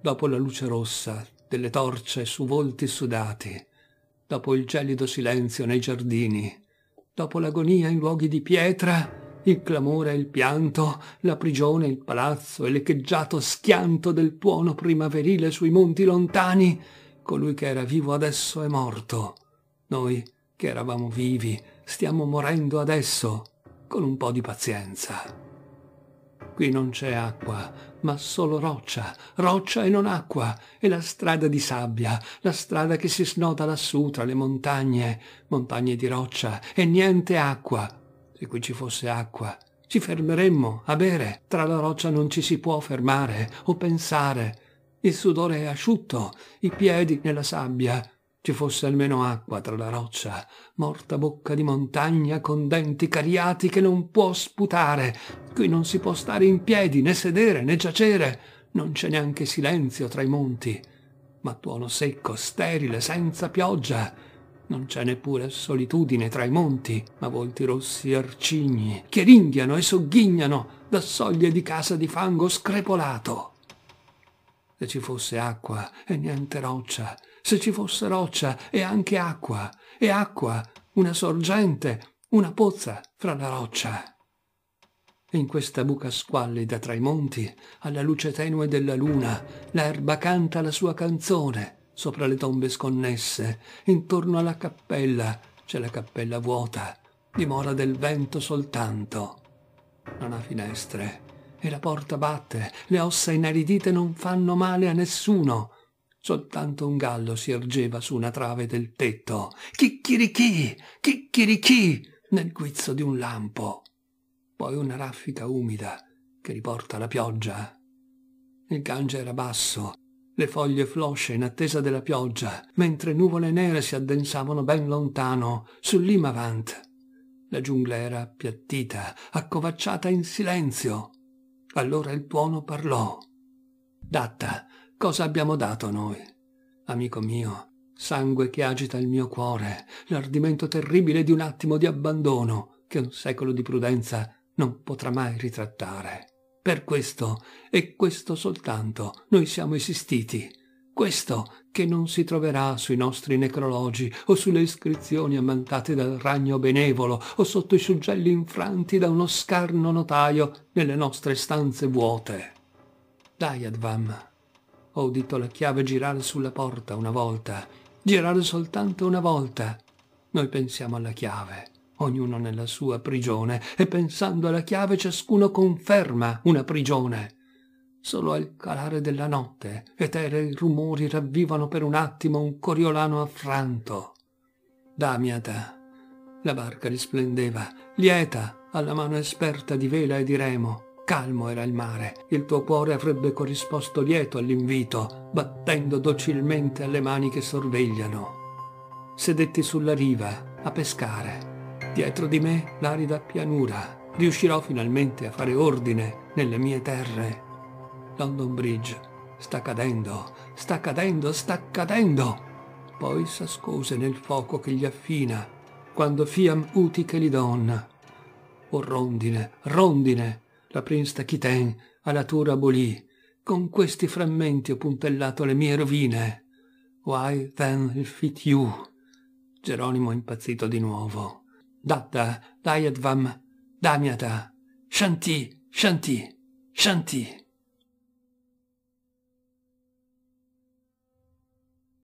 dopo la luce rossa delle torce su volti sudati, dopo il gelido silenzio nei giardini, dopo l'agonia in luoghi di pietra, il clamore e il pianto, la prigione, il palazzo e l'echeggiato schianto del tuono primaverile sui monti lontani, colui che era vivo adesso è morto. Noi, che eravamo vivi, stiamo morendo adesso, con un po' di pazienza. Qui non c'è acqua, ma solo roccia, roccia e non acqua, e la strada di sabbia, la strada che si snoda lassù tra le montagne, montagne di roccia, e niente acqua. Se qui ci fosse acqua, ci fermeremmo a bere. Tra la roccia non ci si può fermare o pensare. Il sudore è asciutto, i piedi nella sabbia, ci fosse almeno acqua tra la roccia, morta bocca di montagna con denti cariati che non può sputare. Qui non si può stare in piedi, né sedere, né giacere. Non c'è neanche silenzio tra i monti, ma tuono secco, sterile, senza pioggia. Non c'è neppure solitudine tra i monti, ma volti rossi arcigni che ringhiano e sogghignano da soglie di casa di fango screpolato. Se ci fosse acqua e niente roccia, se ci fosse roccia e anche acqua, e acqua, una sorgente, una pozza fra la roccia. In questa buca squallida tra i monti, alla luce tenue della luna, l'erba canta la sua canzone sopra le tombe sconnesse. Intorno alla cappella c'è la cappella vuota, dimora del vento soltanto. Non ha finestre e la porta batte, le ossa inaridite non fanno male a nessuno. Soltanto un gallo si ergeva su una trave del tetto. Chicchirichì, chicchirichì, nel guizzo di un lampo. Poi una raffica umida che riporta la pioggia. Il Gange era basso, le foglie flosce in attesa della pioggia, mentre nuvole nere si addensavano ben lontano, sull'Imavant. La giungla era appiattita, accovacciata in silenzio. Allora il tuono parlò. Datta, cosa abbiamo dato noi? Amico mio, sangue che agita il mio cuore, l'ardimento terribile di un attimo di abbandono che un secolo di prudenza non potrà mai ritrattare. Per questo, e questo soltanto, noi siamo esistiti, questo che non si troverà sui nostri necrologi o sulle iscrizioni ammantate dal ragno benevolo o sotto i suggelli infranti da uno scarno notaio nelle nostre stanze vuote. Dai, Advam. Ho udito la chiave girare sulla porta una volta, girare soltanto una volta. Noi pensiamo alla chiave, ognuno nella sua prigione, e pensando alla chiave ciascuno conferma una prigione solo al calare della notte, eterei rumori ravvivano per un attimo un coriolano affranto. Damiata. La barca risplendeva, lieta, alla mano esperta di vela e di remo. Calmo era il mare, il tuo cuore avrebbe corrisposto lieto all'invito, battendo docilmente alle mani che sorvegliano. Sedetti sulla riva, a pescare. Dietro di me l'arida pianura. Riuscirò finalmente a fare ordine nelle mie terre London Bridge. Sta cadendo, sta cadendo, sta cadendo. Poi s'ascose nel fuoco che gli affina, quando fiam uti che li donna. O rondine, rondine, la prinsta chiten, alla tura abolì, con questi frammenti ho puntellato le mie rovine. Why then fit you? Geronimo impazzito di nuovo. Datta, daiadvam, damiata, shanti, shanti, shanti.